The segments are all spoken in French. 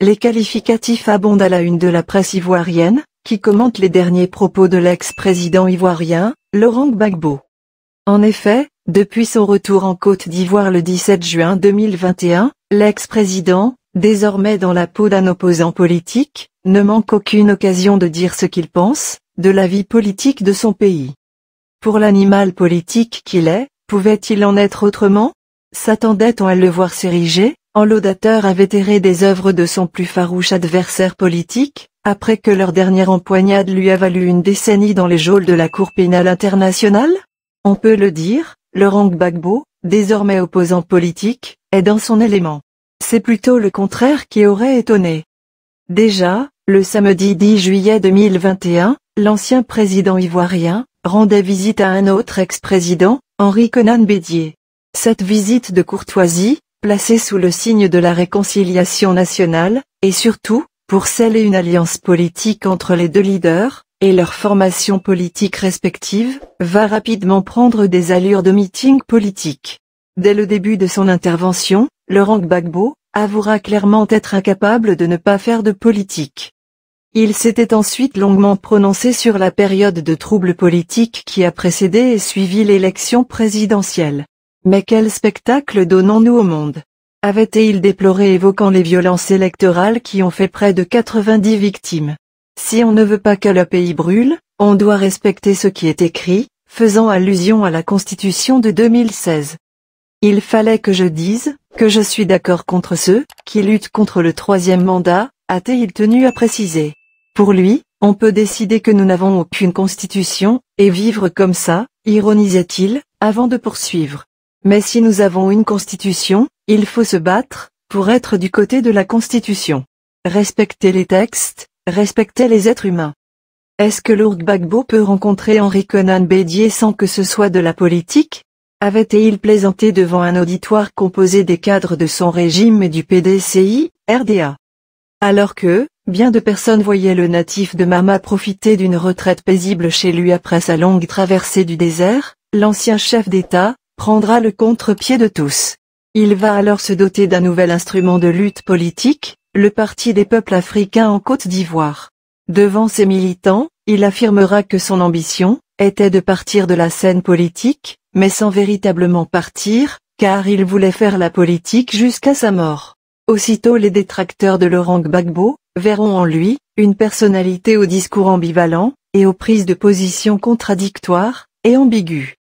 Les qualificatifs abondent à la une de la presse ivoirienne, qui commente les derniers propos de l'ex-président ivoirien, Laurent Gbagbo. En effet, depuis son retour en Côte d'Ivoire le 17 juin 2021, l'ex-président, désormais dans la peau d'un opposant politique, ne manque aucune occasion de dire ce qu'il pense, de la vie politique de son pays. Pour l'animal politique qu'il est, pouvait-il en être autrement S'attendait-on à le voir s'ériger, en laudateur avait erré des œuvres de son plus farouche adversaire politique, après que leur dernière empoignade lui a valu une décennie dans les geôles de la Cour pénale internationale On peut le dire, Laurent Gbagbo, désormais opposant politique, est dans son élément. C'est plutôt le contraire qui aurait étonné. Déjà, le samedi 10 juillet 2021, l'ancien président ivoirien, rendait visite à un autre ex-président, Henri Conan Bédier. Cette visite de courtoisie, placé sous le signe de la réconciliation nationale, et surtout, pour sceller une alliance politique entre les deux leaders, et leurs formations politiques respectives, va rapidement prendre des allures de meeting politique. Dès le début de son intervention, Laurent Gbagbo avouera clairement être incapable de ne pas faire de politique. Il s'était ensuite longuement prononcé sur la période de troubles politiques qui a précédé et suivi l'élection présidentielle. Mais quel spectacle donnons-nous au monde avait-il déploré évoquant les violences électorales qui ont fait près de 90 victimes. Si on ne veut pas que le pays brûle, on doit respecter ce qui est écrit, faisant allusion à la Constitution de 2016. Il fallait que je dise, que je suis d'accord contre ceux, qui luttent contre le troisième mandat, a-t-il tenu à préciser. Pour lui, on peut décider que nous n'avons aucune constitution, et vivre comme ça, ironisait-il, avant de poursuivre. Mais si nous avons une constitution, il faut se battre, pour être du côté de la constitution. Respecter les textes, respecter les êtres humains. Est-ce que Lourdes Gbagbo peut rencontrer Henri Conan Bédier sans que ce soit de la politique Avait-il plaisanté devant un auditoire composé des cadres de son régime et du PDCI, RDA Alors que, bien de personnes voyaient le natif de Mama profiter d'une retraite paisible chez lui après sa longue traversée du désert, l'ancien chef d'État, prendra le contre-pied de tous. Il va alors se doter d'un nouvel instrument de lutte politique, le Parti des peuples africains en Côte d'Ivoire. Devant ses militants, il affirmera que son ambition était de partir de la scène politique, mais sans véritablement partir, car il voulait faire la politique jusqu'à sa mort. Aussitôt les détracteurs de Laurent Gbagbo verront en lui une personnalité au discours ambivalent et aux prises de position contradictoires et ambiguës.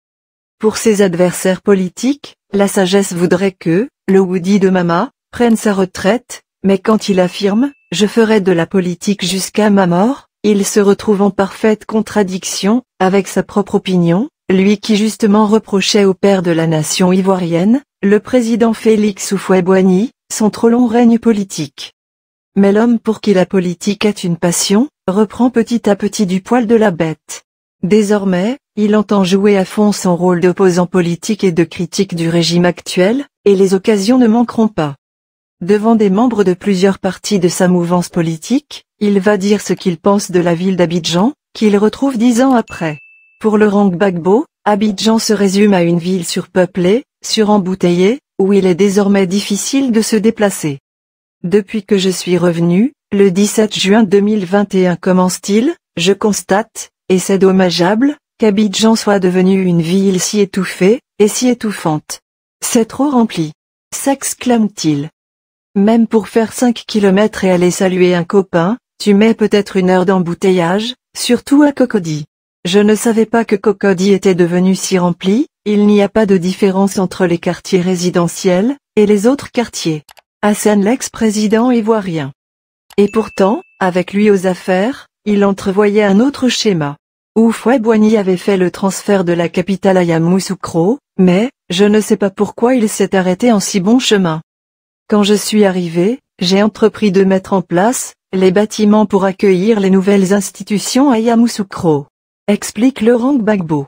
Pour ses adversaires politiques, la sagesse voudrait que, le Woody de Mama, prenne sa retraite, mais quand il affirme « je ferai de la politique jusqu'à ma mort », il se retrouve en parfaite contradiction, avec sa propre opinion, lui qui justement reprochait au père de la nation ivoirienne, le président Félix Houphouët-Boigny, son trop long règne politique. Mais l'homme pour qui la politique est une passion, reprend petit à petit du poil de la bête. Désormais, il entend jouer à fond son rôle d'opposant politique et de critique du régime actuel, et les occasions ne manqueront pas. Devant des membres de plusieurs partis de sa mouvance politique, il va dire ce qu'il pense de la ville d'Abidjan, qu'il retrouve dix ans après. Pour Laurent Gbagbo, Abidjan se résume à une ville surpeuplée, surembouteillée, où il est désormais difficile de se déplacer. Depuis que je suis revenu, le 17 juin 2021 commence-t-il, je constate, et c'est dommageable, qu'Abidjan soit devenue une ville si étouffée, et si étouffante. C'est trop rempli. S'exclame-t-il. Même pour faire cinq kilomètres et aller saluer un copain, tu mets peut-être une heure d'embouteillage, surtout à Cocody. Je ne savais pas que Cocody était devenu si rempli, il n'y a pas de différence entre les quartiers résidentiels, et les autres quartiers. Hassan l'ex-président ivoirien. Et pourtant, avec lui aux affaires, il entrevoyait un autre schéma. Oufoué boigny avait fait le transfert de la capitale à Yamoussoukro, mais, je ne sais pas pourquoi il s'est arrêté en si bon chemin. Quand je suis arrivé, j'ai entrepris de mettre en place, les bâtiments pour accueillir les nouvelles institutions à Yamoussoukro. Explique Laurent Gbagbo.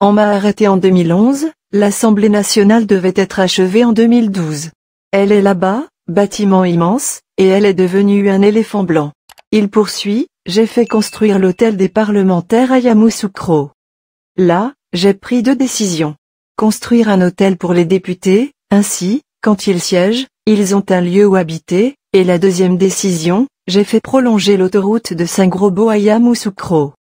On m'a arrêté en 2011, l'Assemblée nationale devait être achevée en 2012. Elle est là-bas, bâtiment immense, et elle est devenue un éléphant blanc. Il poursuit, j'ai fait construire l'hôtel des parlementaires à Yamoussoukro. Là, j'ai pris deux décisions. Construire un hôtel pour les députés, ainsi, quand ils siègent, ils ont un lieu où habiter, et la deuxième décision, j'ai fait prolonger l'autoroute de Saint-Grobo à Yamoussoukro.